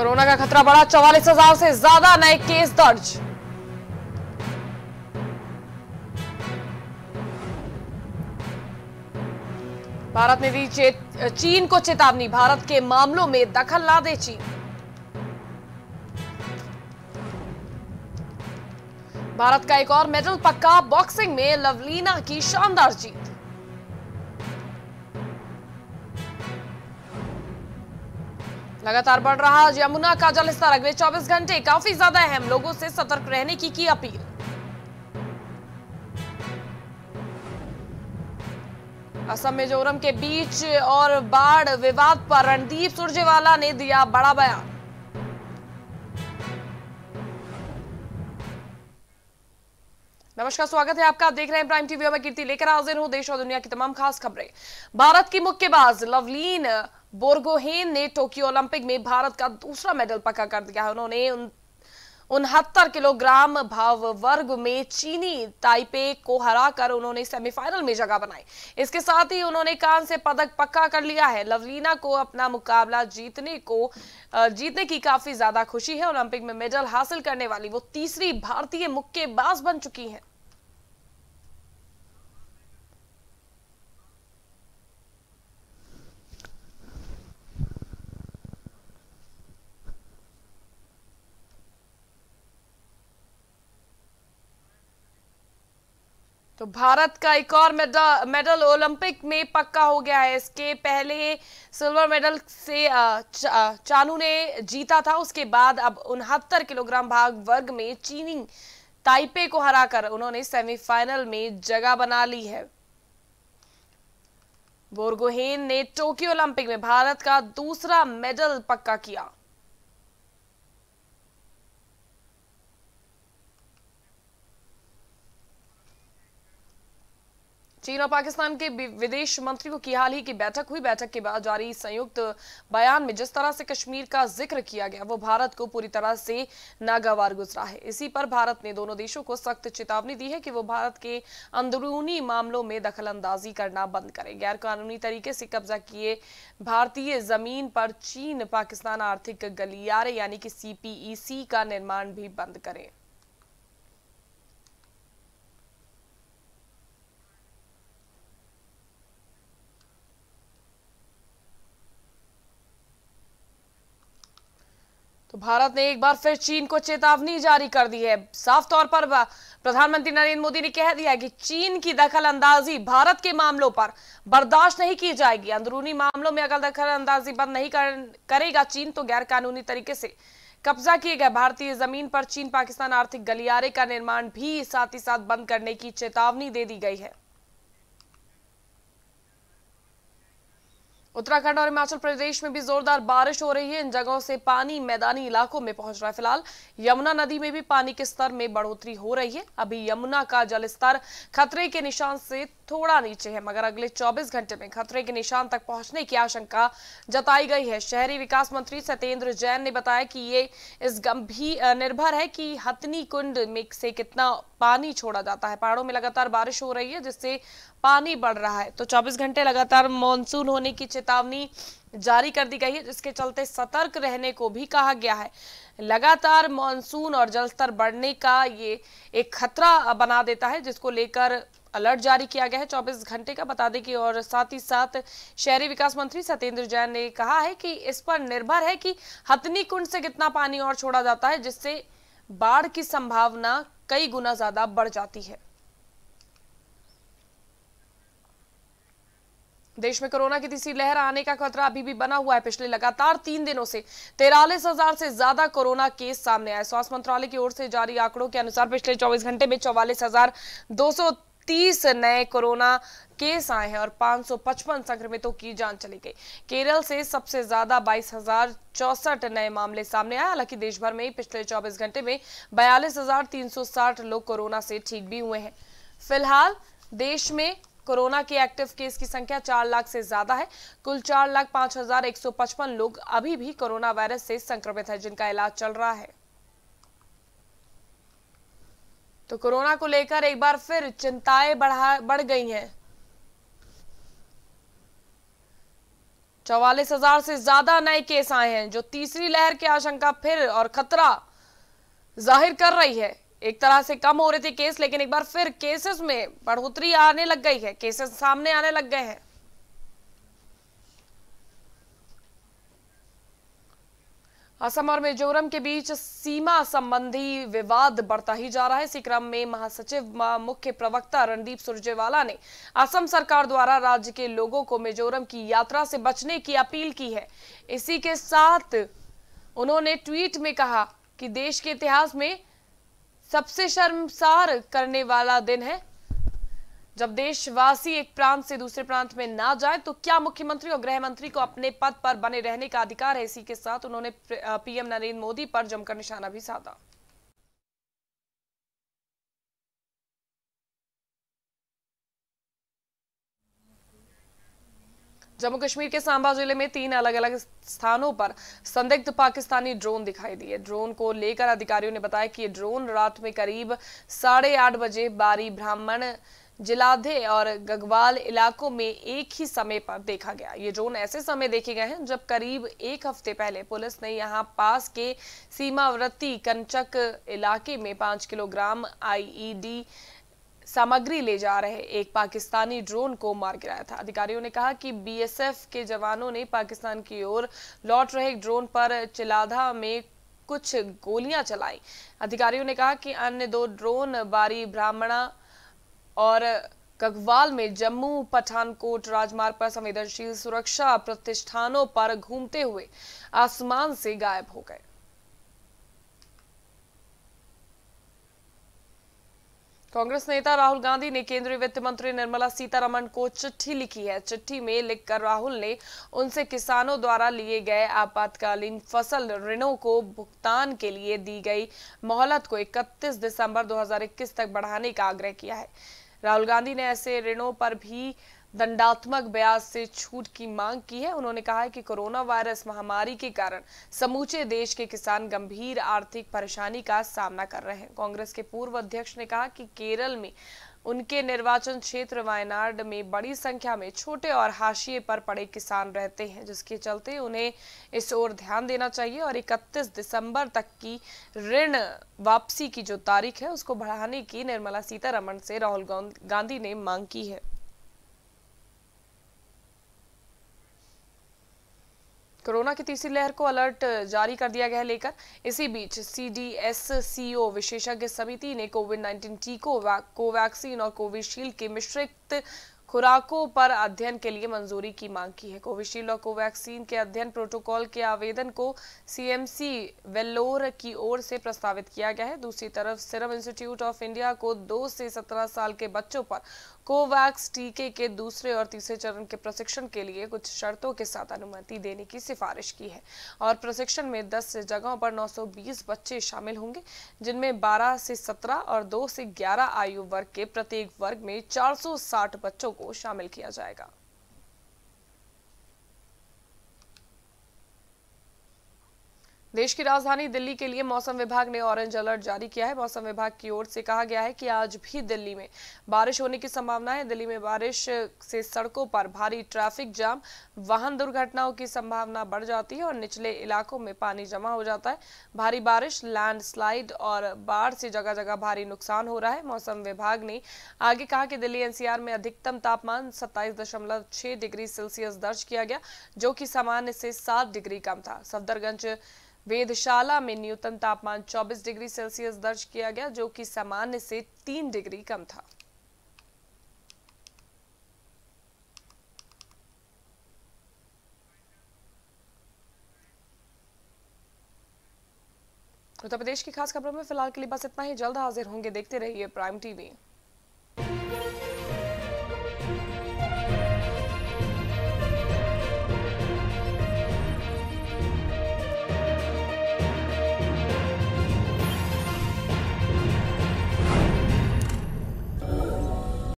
corona का खतरा बढ़ा चौवालीस हजार से ज्यादा नए केस दर्ज भारत ने दी चीन को चेतावनी भारत के मामलों में दखल ना दे चीन भारत का एक और मेडल पक्का बॉक्सिंग में लवलीना की शानदार जीत लगातार बढ़ रहा यमुना का जलस्तर अगले 24 घंटे काफी ज्यादा अहम लोगों से सतर्क रहने की की अपील असम मिजोरम के बीच और बाढ़ विवाद पर रणदीप सुरजेवाला ने दिया बड़ा बयान नमस्कार स्वागत है आपका आप देख रहे हैं प्राइम टीवी में कीर्ति लेकर हाजिर हूं देश और दुनिया की तमाम खास खबरें भारत की मुक्केबाज लवलीन बोर्गोहेन ने टोक्यो ओलंपिक में भारत का दूसरा मेडल पक्का कर दिया है उन्होंने उनहत्तर किलोग्राम भाव वर्ग में चीनी ताइपे को हराकर उन्होंने सेमीफाइनल में जगह बनाई इसके साथ ही उन्होंने कान से पदक पक्का कर लिया है लवलीना को अपना मुकाबला जीतने को जीतने की काफी ज्यादा खुशी है ओलंपिक में मेडल हासिल करने वाली वो तीसरी भारतीय मुक्केबाज बन चुकी हैं तो भारत का एक और मेडल मेडल ओलंपिक में पक्का हो गया है इसके पहले सिल्वर मेडल से चानू ने जीता था उसके बाद अब उनहत्तर किलोग्राम भाग वर्ग में चीनी ताइपे को हराकर उन्होंने सेमीफाइनल में जगह बना ली है बोरगोहेन ने टोक्यो ओलंपिक में भारत का दूसरा मेडल पक्का किया चीन और पाकिस्तान के विदेश मंत्री को की हाल ही की बैठक हुई बैठक के बाद जारी संयुक्त बयान में जिस तरह से कश्मीर का जिक्र किया गया वो भारत को पूरी तरह से नागवार गुजरा है इसी पर भारत ने दोनों देशों को सख्त चेतावनी दी है कि वो भारत के अंदरूनी मामलों में दखलंदाजी करना बंद करें गैर कानूनी तरीके से कब्जा किए भारतीय जमीन पर चीन पाकिस्तान आर्थिक गलियारे यानी कि सीपीईसी e का निर्माण भी बंद करें तो भारत ने एक बार फिर चीन को चेतावनी जारी कर दी है साफ तौर पर प्रधानमंत्री नरेंद्र मोदी ने कह दिया कि चीन की दखल अंदाजी भारत के मामलों पर बर्दाश्त नहीं की जाएगी अंदरूनी मामलों में अगर दखल अंदाजी बंद नहीं कर, करेगा चीन तो गैर कानूनी तरीके से कब्जा किए गए भारतीय जमीन पर चीन पाकिस्तान आर्थिक गलियारे का निर्माण भी साथ ही साथ बंद करने की चेतावनी दे दी गई है उत्तराखंड और हिमाचल प्रदेश में भी जोरदार बारिश हो रही है इन जगहों से पानी मैदानी इलाकों में पहुंच रहा है फिलहाल यमुना नदी में भी पानी के स्तर में बढ़ोतरी हो रही है अभी यमुना का जल स्तर खतरे के निशान से थोड़ा नीचे है मगर अगले 24 घंटे में खतरे के निशान तक पहुंचने की आशंका जताई गई है शहरी विकास मंत्री सत्येंद्र जैन ने बताया कि ये इस गंभीर निर्भर है कि हथनी कुंड में से कितना पानी छोड़ा जाता है पहाड़ों में लगातार बारिश हो रही है जिससे पानी बढ़ रहा है तो 24 घंटे लगातार मॉनसून होने की चेतावनी जारी कर दी गई है जिसके चलते सतर्क रहने को भी कहा गया है लगातार मानसून और जलस्तर बढ़ने का ये एक खतरा बना देता है जिसको लेकर अलर्ट जारी किया गया है 24 घंटे का बता दें कि और साथ ही साथ शहरी विकास मंत्री सत्येंद्र जैन ने कहा है कि इस पर निर्भर है कि हथनी कुंड से कितना पानी और छोड़ा जाता है जिससे बाढ़ की संभावना कई गुना ज्यादा बढ़ जाती है देश में कोरोना की तीसरी लहर आने का खतरा अभी भी बना हुआ है पिछले लगातार तीन दिनों से तेरालीस हजार से ज्यादा कोरोना केस सामने आए स्वास्थ्य मंत्रालय की ओर से जारी आंकड़ों के अनुसार पिछले 24 घंटे में चौवालीस हजार दो सौ तीस नए कोरोना केस आए हैं और 555 संक्रमितों की जान चली गई केरल से सबसे ज्यादा बाईस हजार चौसठ नए मामले सामने आए हालांकि देश भर में पिछले 24 घंटे में बयालीस हजार तीन सौ साठ लोग कोरोना से ठीक भी हुए हैं फिलहाल देश में कोरोना के एक्टिव केस की संख्या चार लाख से ज्यादा है कुल चार लाख पांच हजार एक सौ पचपन लोग अभी भी कोरोना वायरस से संक्रमित है जिनका इलाज चल रहा है तो कोरोना को लेकर एक बार फिर चिंताएं बढ़ा बढ़ गई हैं चौवालीस हजार से ज्यादा नए केस आए हैं जो तीसरी लहर की आशंका फिर और खतरा जाहिर कर रही है एक तरह से कम हो रहे थे केस लेकिन एक बार फिर केसेस में बढ़ोतरी आने लग गई है केसेस सामने आने लग गए हैं असम और मिजोरम के बीच सीमा संबंधी विवाद बढ़ता ही जा रहा है इसी क्रम में महासचिव मुख्य प्रवक्ता रणदीप सुरजेवाला ने असम सरकार द्वारा राज्य के लोगों को मिजोरम की यात्रा से बचने की अपील की है इसी के साथ उन्होंने ट्वीट में कहा कि देश के इतिहास में सबसे शर्मसार करने वाला दिन है जब देशवासी एक प्रांत से दूसरे प्रांत में ना जाए तो क्या मुख्यमंत्री और गृह मंत्री को अपने पद पर बने रहने का अधिकार है इसी के साथ उन्होंने पीएम नरेंद्र मोदी पर जमकर निशाना भी साधा जम्मू कश्मीर के सांबा जिले में तीन अलग अलग स्थानों पर संदिग्ध पाकिस्तानी ड्रोन दिखाई दिए ड्रोन को लेकर अधिकारियों ने बताया कि ये ड्रोन रात में करीब साढ़े आठ बजे बारी ब्राह्मण जिलाधे और गगवाल इलाकों में एक ही समय पर देखा गया ये ड्रोन ऐसे समय देखे गए हैं जब करीब एक हफ्ते पहले पुलिस ने यहाँ पास के सीमावर्ती कंचक इलाके में पांच किलोग्राम आईईडी e सामग्री ले जा रहे एक पाकिस्तानी ड्रोन को मार गिराया था अधिकारियों ने कहा कि बीएसएफ के जवानों ने पाकिस्तान की ओर लौट रहे ड्रोन पर चिलाधा में कुछ गोलियां चलाई अधिकारियों ने कहा कि अन्य दो ड्रोन बारी ब्राह्मणा और कगवाल में जम्मू पठानकोट राजमार्ग पर संवेदनशील सुरक्षा प्रतिष्ठानों पर घूमते हुए आसमान से गायब हो गए कांग्रेस नेता राहुल गांधी ने केंद्रीय वित्त मंत्री निर्मला सीतारमण को चिट्ठी लिखी है चिट्ठी में लिखकर राहुल ने उनसे किसानों द्वारा लिए गए आपातकालीन फसल ऋणों को भुगतान के लिए दी गई मोहलत को 31 दिसंबर 2021 तक बढ़ाने का आग्रह किया है राहुल गांधी ने ऐसे ऋणों पर भी दंडात्मक ब्याज से छूट की मांग की है उन्होंने कहा है कि कोरोना वायरस महामारी के कारण समूचे देश के किसान गंभीर आर्थिक परेशानी का सामना कर रहे हैं कांग्रेस के पूर्व अध्यक्ष ने कहा कि केरल में उनके निर्वाचन क्षेत्र वायनाड में बड़ी संख्या में छोटे और हाशिए पर पड़े किसान रहते हैं जिसके चलते उन्हें इस ओर ध्यान देना चाहिए और 31 दिसंबर तक की ऋण वापसी की जो तारीख है उसको बढ़ाने की निर्मला सीतारमण से राहुल गांधी ने मांग की है कोरोना की तीसरी लहर को अलर्ट जारी कर दिया गया है लेकर इसी बीच सीडीएससीओ विशेषज्ञ समिति ने कोविड 19 टीको कोवैक्सीन और कोविशील्ड के मिश्रित खुराकों पर अध्ययन के लिए मंजूरी की मांग की है कोविशील्ड और कोवैक्सीन के अध्ययन प्रोटोकॉल के आवेदन को सीएमसी वेल्लोर की ओर से प्रस्तावित किया गया है दूसरी तरफ सिरम इंस्टीट्यूट ऑफ इंडिया को दो से सत्रह साल के बच्चों पर कोवैक्स टीके के दूसरे और तीसरे चरण के प्रशिक्षण के लिए कुछ शर्तों के साथ अनुमति देने की सिफारिश की है और प्रशिक्षण में दस जगहों पर नौ बच्चे शामिल होंगे जिनमें बारह से सत्रह और दो से ग्यारह आयु वर्ग के प्रत्येक वर्ग में चार बच्चों को शामिल किया जाएगा देश की राजधानी दिल्ली के लिए मौसम विभाग ने ऑरेंज अलर्ट जारी किया है मौसम विभाग की ओर से कहा गया है कि आज भी दिल्ली में बारिश होने की संभावना है दिल्ली में बारिश से सड़कों पर भारी ट्रैफिक जाम वाहन दुर्घटनाओं की संभावना बढ़ जाती है और निचले इलाकों में पानी जमा हो जाता है भारी बारिश लैंडस्लाइड और बाढ़ से जगह जगह भारी नुकसान हो रहा है मौसम विभाग ने आगे कहा कि दिल्ली एनसीआर में अधिकतम तापमान सत्ताईस डिग्री सेल्सियस दर्ज किया गया जो कि सामान्य से सात डिग्री कम था सफदरगंज वेदशाला में न्यूनतम तापमान 24 डिग्री सेल्सियस दर्ज किया गया जो कि सामान्य से 3 डिग्री कम था उत्तर प्रदेश की खास खबरों में फिलहाल के लिए बस इतना ही जल्द हाजिर होंगे देखते रहिए प्राइम टीवी